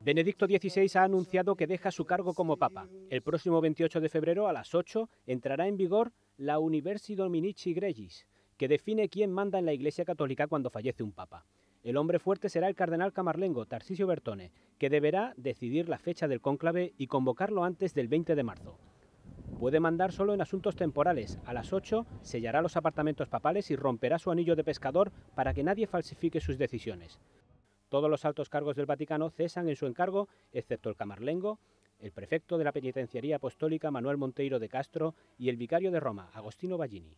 Benedicto XVI ha anunciado que deja su cargo como Papa. El próximo 28 de febrero a las 8 entrará en vigor la Universi Dominici Gregis, que define quién manda en la Iglesia Católica cuando fallece un Papa. El hombre fuerte será el cardenal camarlengo Tarcisio Bertone, que deberá decidir la fecha del cónclave y convocarlo antes del 20 de marzo. Puede mandar solo en asuntos temporales. A las 8 sellará los apartamentos papales y romperá su anillo de pescador para que nadie falsifique sus decisiones. Todos los altos cargos del Vaticano cesan en su encargo, excepto el camarlengo, el prefecto de la Penitenciaría Apostólica Manuel Monteiro de Castro y el vicario de Roma, Agostino Ballini.